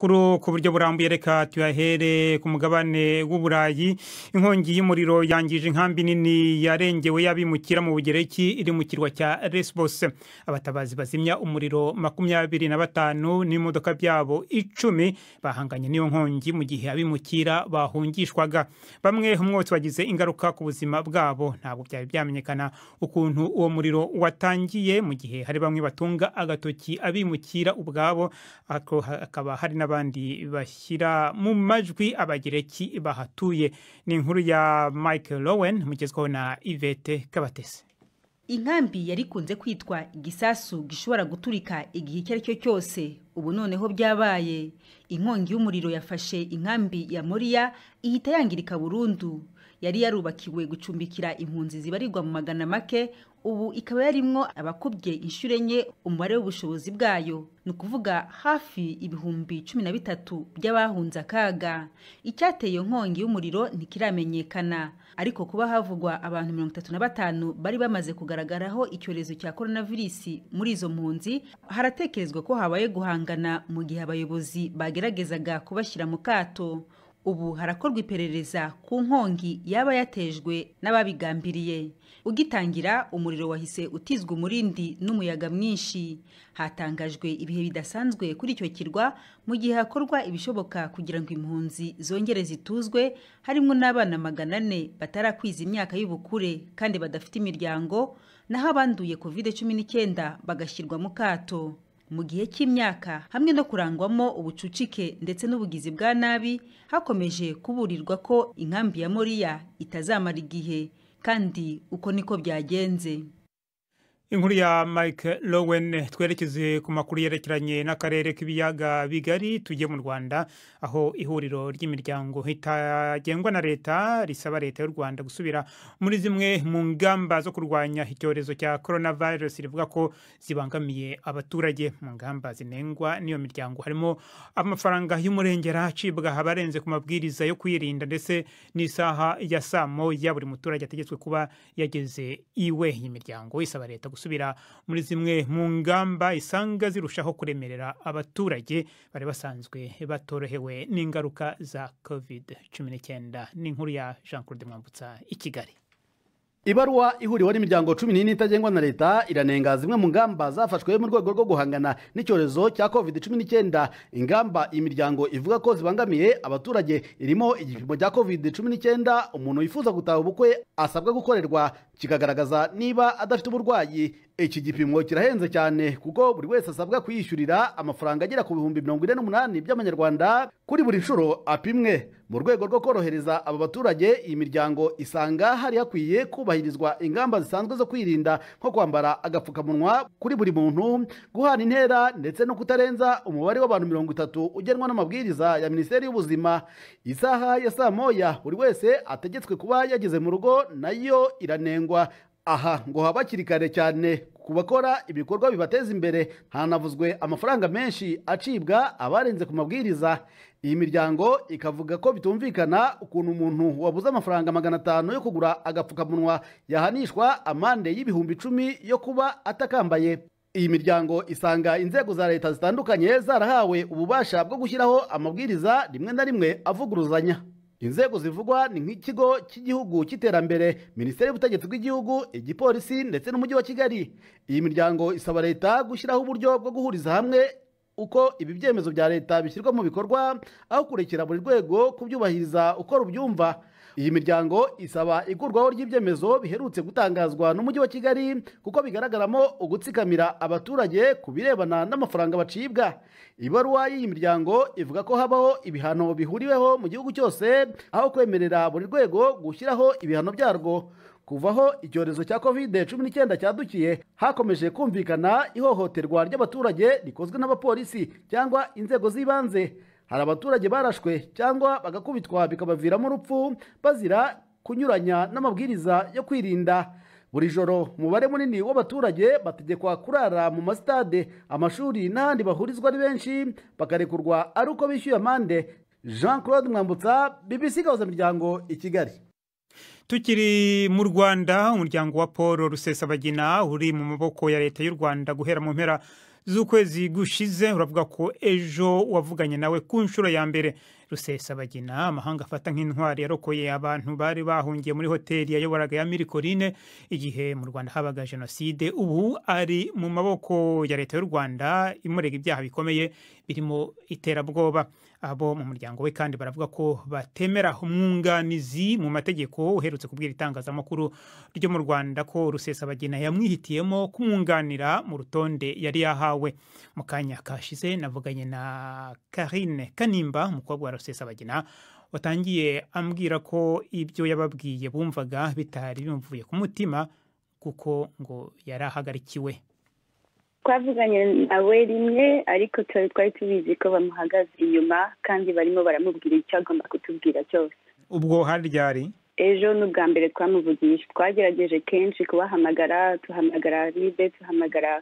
ku buryo burambuye reka tuyahere ku mugabane w'uburayi inkongi y'umuriro yangije inkambi nini yarengewe y'abimukira mu bugereki iri mu kirwa cya lesbos abatabazi bazimya umuriro makumyabiri na batanu n'imodoka byabo icumi bahanganye n'iyo nkongi mu gihe abimukira bahungishwaga bamwe umwotsi bagize ingaruka ku buzima bwabo ntabwo byari byamenyekana ukuntu uwo muriro watangiye mu gihe hari bamwe batunga agatoki abimukira ubwabo hakaba hari n'abandi n'abandi bashyira mu majwi abagereki bahatuye ni inkuru ya michael Lowen mugezweho na ivete kabatese inkambi yari ikunze kwitwa igisasu gishobora guturika igihe icyo ari cyo cyose ubu noneho byabaye inkongi y'umuriro yafashe inkambi ya moriya ihita yangirika burundu yari yarubakiwe gucumbikira impunzi zibarirwa mu magana make ubu ikaba yarimwo abakubye inshuro enye umubare w'ubushobozi bwayo ni ukuvuga hafi ibihumbi cumi na bitatu by'abahunze akaga icyateye nkongi y'umuriro ntikiramenyekana ariko kuba havugwa abantu mirongo itatu na batanu bari bamaze kugaragaraho icyorezo cya koronavirisi muri izo mpunzi haratekerezwa ko habaye guhangana mu gihe abayobozi bageragezaga kubashyira mu kato ubu harakorwa iperereza ku nkongi yaba yatejwe n'ababigambiriye ugitangira umuriro wahise utizwa umurindi n'umuyaga mwinshi hatangajwe ibihe bidasanzwe kuri icyo kirwa mu gihe hakorwa ibishoboka kugira ngo impunzi zongere zituzwe harimo n'abana magana ane batarakwiza imyaka y'ubukure kandi badafite imiryango naho abanduye covid cumi n'icyenda bagashyirwa mu kato mu gihe cy'imyaka hamwe no kurangwamo ubucucike ndetse n'ubugizi bwa nabi hakomeje kuburirwa ko inkambi ya moriya itazamara igihe kandi uko niko byagenze inkuru ya mike lowen twerekeze ku makuru yerekeranye n'akarere k'ibiyaga bigari tujye mu rwanda aho ihuriro ry'imiryango itagengwa na leta risaba leta y'u rwanda gusubira muri zimwe mu ngamba zo kurwanya icyorezo cya coronavirus rivuga ko zibangamiye abaturage mu ngamba zinengwa n'iyo miryango harimo amafaranga y'umurengera acibwa abarenze ku mabwiriza yo kwirinda ndetse n'isaha ya samo ya buri muturage ategetswe kuba yageze iwe iyi miryango isaba leta gusubira muri zimwe mu ngamba isanga zirushaho kuremerera abaturage bari basanzwe batorohewe n'ingaruka za covid cumi n'icyenda n'inkuru ya jean claude mwambutsa i kigali ibaruwa ihuriweho n'imiryango cumi n'ine itagengwa na leta iranenga zimwe mu ngamba zafashwe mu rwego rwo guhangana n'icyorezo cya covid cumi n'icyenda ingamba iyi miryango ivuga ko zibangamiye abaturage irimo igipimo cya covid cumi n'icyenda umuntu wifuza gutaha ubukwe asabwa gukorerwa kikagaragaza niba adafite uburwayi iki gipimo kirahenze cyane kuko buri wese asabwa kuyishyurira amafaranga agera ku bihumbi mirongo ine n'umunani by'amanyarwanda kuri buri nshuro apimwe mu rwego rwo korohereza aba baturage iyi miryango isanga hari hakwiye kubahirizwa ingamba zisanzwe zo kwirinda nko kwambara agapfukamunwa kuri buri muntu guhana intera ndetse no kutarenza umubare w'abantu mirongo itatu ugenwa n'amabwiriza ya minisiteri y'ubuzima isaha ya saa moya buri wese ategetswe kuba yageze mu rugo nayo iranengwa aha ngo haba hakiri kare cyane ku bakora ibikorwa bibateza imbere hanavuzwe amafaranga menshi acibwa abarenze ku mabwiriza iyi miryango ikavuga ko bitumvikana ukuntu umuntu wabuze amafaranga magana atanu yo kugura agapfukamunwa yahanishwa amande y'ibihumbi icumi yo kuba atakambaye iyi miryango isanga inzego za leta zitandukanye zarahawe ububasha bwo gushyiraho amabwiriza rimwe na rimwe avuguruzanya inzego zivugwa ni nk'ikigo cy'igihugu cy'iterambere minisiteri y'ubutegetsi bw'igihugu igipolisi ndetse n'umujyi wa kigali iyi miryango isaba leta gushyiraho uburyo bwo guhuriza hamwe uko ibi byemezo bya leta bishyirwa mu bikorwa aho kurekera buri rwego kubyubahiriza uko rubyumva iyi miryango isaba igurwaho ry'ibyemezo biherutse gutangazwa n'umujyi wa kigali kuko bigaragaramo ugutsikamira abaturage ku birebana n'amafaranga bacibwa ibaruwa y'iyi miryango ivuga ko habaho ibihano bihuriweho mu gihugu cyose aho kwemerera buri rwego gushyiraho ibihano byarwo kuvaho icyorezo cya kovide cumi n'icyenda cyadukiye hakomeje kumvikana ihohoterwa ry'abaturage rikozwe n'abapolisi cyangwa inzego z'ibanze hari abaturage barashwe cyangwa bagakubitwa bikabaviramo urupfu bazira kunyuranya n'amabwiriza yo kwirinda buri joro umubare munini w'abaturage bategekwa kurara mu masitade amashuri n'ahandi bahurizwa ari benshi bakarekurwa ari uko bishyuye amande jean claude mwambutsa bbc miryango i kigali tukiri mu rwanda umuryango wa paul rusesabagina uri mu maboko ya leta y'u rwanda guhera mu mpera z'ukwezi gushize uravuga ko ejo wavuganye nawe ku nshuro ya mbere rusesabagina amahanga afata nk'intwari yarokoye abantu bari bahungiye muri hoteli yayoboraga ya mirikorine igihe mu rwanda habaga jenoside ubu ari mu maboko ya leta y'u rwanda imurega ibyaha bikomeye birimo iterabwoba abo mu muryango we kandi baravuga ko batemera umwunganizi mu mategeko uherutse kubwira itangazamakuru ryo mu rwanda ko rusesabagina yamwihitiyemo kumwunganira mu rutonde yari yahawe mu kanya kashize navuganye na karine kanimba umukobwa wa rusesabagina watangiye ambwira ko ibyo yababwiye bumvaga bitari bimuvuye ku mutima kuko ngo yari ahagarikiwe twavuganye nawe rimwe ariko twari tubizi ko bamuhagaze inyuma kandi barimo baramubwira icyo agomba kutubwira cyose ubwo hari ryari ejo ni ubwa mbere twamuvugisha twagerageje kenshi kubahamagara tuhamagara ribe tuhamagara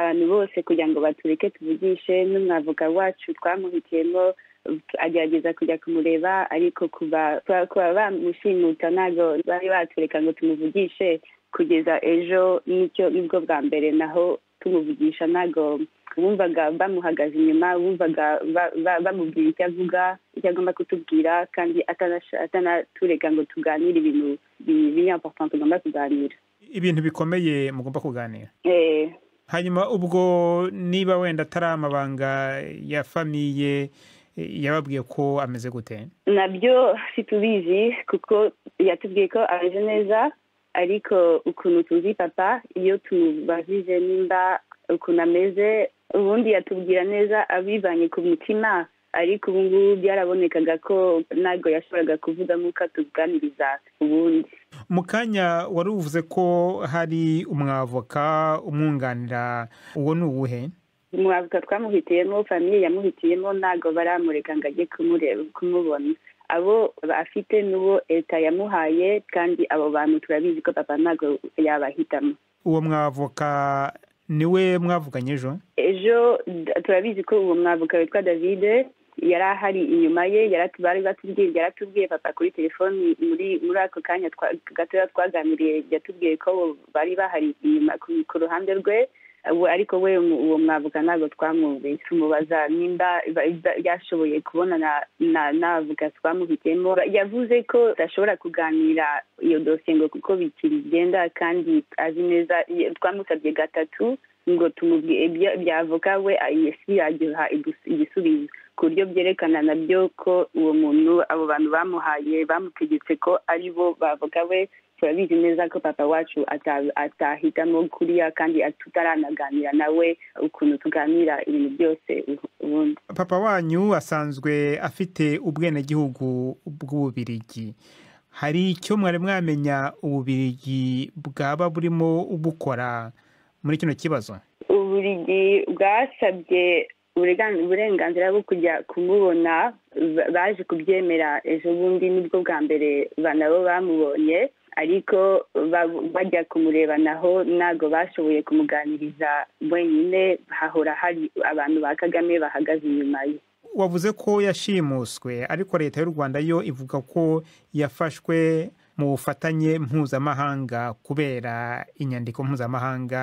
abantu bose kugira ngo batureke tuvugishe n'umwavuga wacu twamuhitiyemo agerageza kujya kumureba ariko kuba bamushimuta ntabwo bari batureka ngo tumuvugishe kugeza ejo n’icyo nibwo bwa mbere naho tumuvugisha ntabwo bumvaga bamuhagaze inyuma bumvaga bamubwira icyo avuga icyo agomba kutubwira kandi atanaturega ngo tuganire ibintu binyampapanto tugomba kuganira ibintu bikomeye mugomba kuganira eh. hanyuma ubwo niba wenda atari amabanga ya famiye eh, yababwiye ko ameze gute nabyo situbizi kuko yatubwiye ko ameze neza ariko ukuntu tuzi papa iyo tubajije nimba ukuntu ameze ubundi yatubwira neza abivanye ku mutima ariko ubu ngubu byarabonekaga ko ntabwo yashoboraga kuvuga nk'uko atuganiriza ubundi mu kanya wari uvuze ko hari umwavoka umwunganira uwo ni uwuhe umwavoka twamuhitiyemo famiye yamuhitiyemo ntabwo baramureka ngo ajye kumubona abo afite n'uwo leta yamuhaye kandi abo bantu turabizi ko papa ntabwo yabahitamo uwo mwavoka we mwavuganye ejo ejo turabizi ko uwo mwavuka witwa davide yari ahari inyuma ye bari batubwiye yaratubwiye papa kuri telefoni muri muri ako kanya gatoya twaganiriye yatubwiye ko bari bahari inyuma ku ruhande rwe ariko we uwo mwavuga ntabwo twamwumviye tumubaza nimba yashoboye kubonana n'avuga twamubigemo yavuze ko adashobora kuganira iyo dosiye ngo kuko bikiri bigenda kandi azi neza twamusabye gatatu ngo tumubwire eh, byavuga byavoka we isi ah, yagiha igisubizo ku buryo byerekana nabyo ko uwo muntu abo bantu bamuhaye bamutegetse ko ari bo bavuga we turabizi neza ko papa wacu atahitamo kuriya kandi tutaranaganira nawe ukuntu tuganira ibintu byose ubundi papa wanyu asanzwe afite ubwenegihugu bw'ububirigi hari icyo mwari mwamenya ububirigi bwaba burimo bukora muri kino kibazo uburigi bwasabye uburenganzira bwo kujya kumubona baje kubyemera ejo bundi nibwo bwa mbere nabo bamubonye ariko bajya kumureba naho ntabwo bashoboye kumuganiriza wenyine hahora hari abantu ba kagame bahagaze inyuma ye wavuze ko yashimuswe ariko leta y'u rwanda yo ivuga ko yafashwe mu bufatanye mpuzamahanga kubera inyandiko mpuzamahanga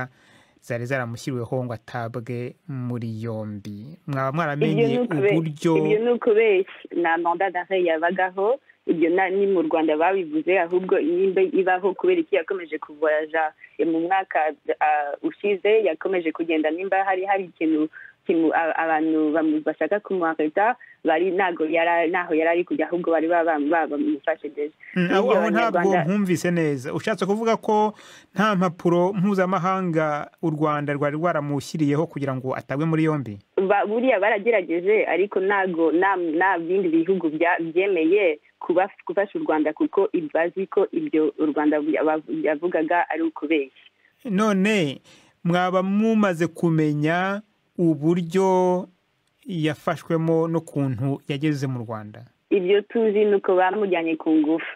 zari zaramushyiriweho ngo atabwe muri yombi mwaba mwaramenye uburyo ibyo ni ukubeshya nta manda yabagaho ibyo ni mu rwanda babivuze ahubwo nimba ibaho kubera iki yakomeje kuvoyaja mu mwaka uh, ushize yakomeje kugenda nimba hari hari ikintu abantu bashaka kumuhakita bari ntago ntaho yari ari kujya ahubwo bari bamufashije mm, aho ntabwo nkumvise neza ushatse kuvuga ko nta mpapuro mpuzamahanga u rwanda rwari rwaramushyiriyeho kugira ngo atabwe muri yombi buriya baragerageje ariko ntago nta bindi bihugu byemeye gufasha u rwanda kuko bazi ko ibyo u rwanda yavugaga ari ukubeshya none mwaba mumaze kumenya uburyo yafashwemo n'ukuntu yageze mu rwanda ibyo tuzi ni uko bamujyanye ku ngufu